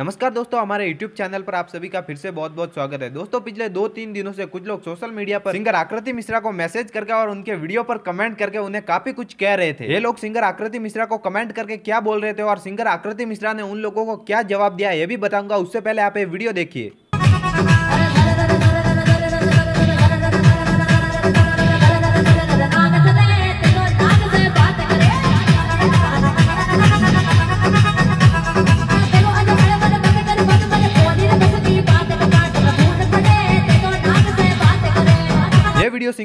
नमस्कार दोस्तों हमारे YouTube चैनल पर आप सभी का फिर से बहुत बहुत स्वागत है दोस्तों पिछले दो तीन दिनों से कुछ लोग सोशल मीडिया पर सिंगर आकृति मिश्रा को मैसेज करके और उनके वीडियो पर कमेंट करके उन्हें काफी कुछ कह रहे थे ये लोग सिंगर आकृति मिश्रा को कमेंट करके क्या बोल रहे थे और सिंगर आकृति मिश्रा ने उन लोगों को क्या जवाब दिया ये भी बताऊंगा उससे पहले आप ये वीडियो देखिए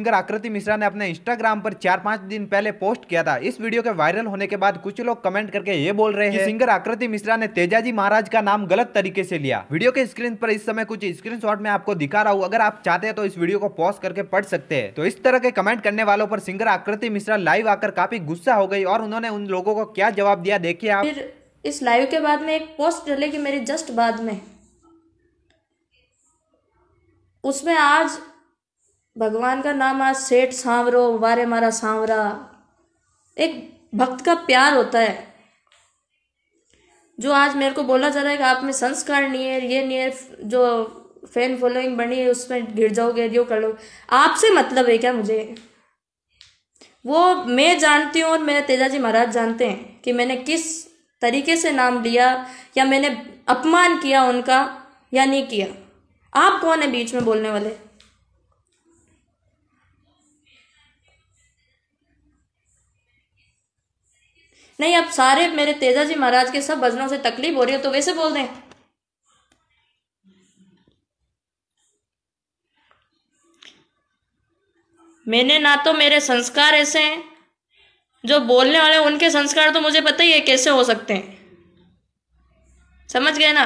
सिंगर आकृति मिश्रा ने अपने इंस्टाग्राम पर चार पांच दिन पहले पोस्ट किया था इस वीडियो के वायरल होने के बाद कुछ लोग कमेंट करके ये बोल रहे हैं सिंगर आकृति मिश्रा ने तेजाजी महाराज का नाम गलत तरीके से लिया वीडियो के स्क्रीन पर इस समय कुछ स्क्रीन में आपको दिखा रहा हूँ अगर आप चाहते हैं तो इस वीडियो को पॉज करके पढ़ सकते हैं तो इस तरह के कमेंट करने वालों पर सिंगर आकृति मिश्रा लाइव आकर काफी गुस्सा हो गई और उन्होंने उन लोगों को क्या जवाब दिया देखिए आप इस लाइव के बाद में एक पोस्ट डलेगी मेरे जस्ट बाद में उसमें आज भगवान का नाम आज सेठ सांवरो वारे मारा सांवरा एक भक्त का प्यार होता है जो आज मेरे को बोला जा रहा है कि आप में संस्कार नहीं है ये नहीं है जो फैन फॉलोइंग बनी है उसमें गिर जाओगे यो कर लो आपसे मतलब है क्या मुझे वो मैं जानती हूँ और मेरे तेजाजी महाराज जानते हैं कि मैंने किस तरीके से नाम लिया या मैंने अपमान किया उनका या नहीं किया आप कौन है बीच में बोलने वाले नहीं अब सारे मेरे तेजा जी महाराज के सब भजनों से तकलीफ हो रही है तो वैसे बोल दें मैंने ना तो मेरे संस्कार ऐसे हैं जो बोलने वाले उनके संस्कार तो मुझे पता ही है कैसे हो सकते हैं समझ गए ना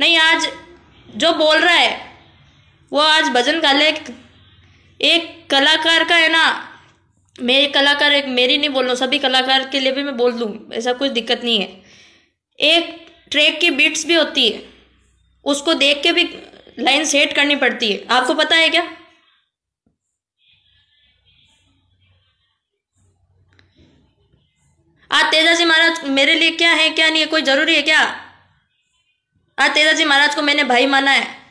नहीं आज जो बोल रहा है वो आज भजन का एक कलाकार का है ना मेरे कलाकार एक मेरी नहीं बोल रहा हूँ सभी कलाकार के लिए भी मैं बोल दूँ ऐसा कोई दिक्कत नहीं है एक ट्रैक की बीट्स भी होती है उसको देख के भी लाइन सेट करनी पड़ती है आपको पता है क्या आज तेजा जी महाराज मेरे लिए क्या है क्या नहीं है कोई जरूरी है क्या आज तेजा जी महाराज को मैंने भाई माना है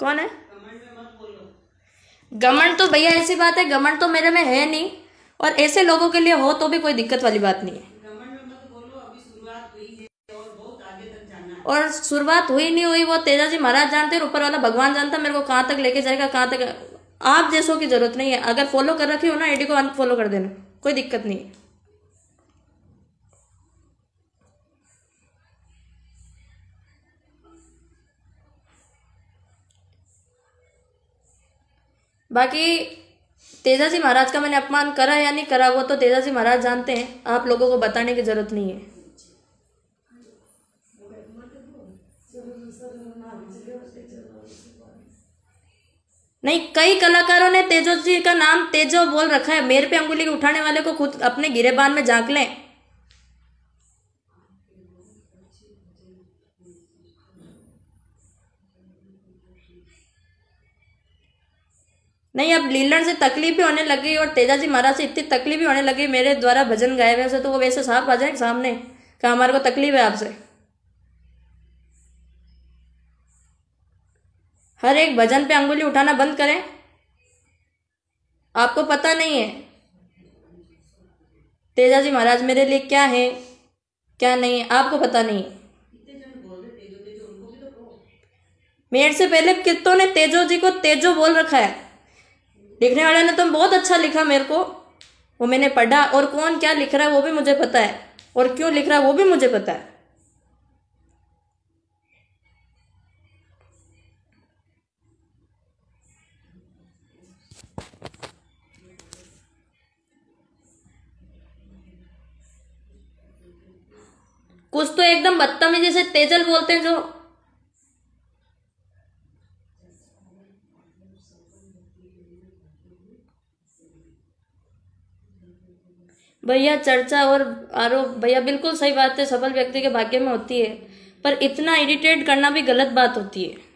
कौन है गमन तो भैया ऐसी बात है गमन तो मेरे में है नहीं और ऐसे लोगों के लिए हो तो भी कोई दिक्कत वाली बात नहीं है और शुरुआत हुई नहीं हुई वो तेजा जी महाराज जानते हैं ऊपर वाला भगवान जानता मेरे को कहाँ तक लेके जाएगा कहाँ तक आप जैसों की जरूरत नहीं है अगर फॉलो कर रखी हो ना एडी को अनफॉलो कर देना कोई दिक्कत नहीं है बाकी तेजाजी महाराज का मैंने अपमान करा या नहीं करा वो तो तेजाजी महाराज जानते हैं आप लोगों को बताने की जरूरत नहीं है नहीं कई कलाकारों ने तेजो जी का नाम तेजो बोल रखा है मेरे पे अंगुली उठाने वाले को खुद अपने गिरेबान में झांक लें नहीं अब लीलन से तकलीफ भी होने लगी और तेजा जी महाराज से इतनी तकलीफ भी होने लगी मेरे द्वारा भजन गाए हुए उसे तो वो वैसे साफ आ जाए सामने क्या हमारे को तकलीफ है आपसे हर एक भजन पे अंगुली उठाना बंद करें आपको पता नहीं है तेजा जी महाराज मेरे लिए क्या है क्या नहीं है आपको पता नहीं है मेरे से पहले कितों ने तेजो जी को तेजो बोल रखा है लिखने वाले ने तो बहुत अच्छा लिखा मेरे को वो मैंने पढ़ा और कौन क्या लिख रहा है वो भी मुझे पता है और क्यों लिख रहा है वो भी मुझे पता है कुछ तो एकदम बदतमीजी जैसे तेजल बोलते हैं जो भैया चर्चा और आरोप भैया बिल्कुल सही बात है सफल व्यक्ति के भाग्य में होती है पर इतना इरिटेट करना भी गलत बात होती है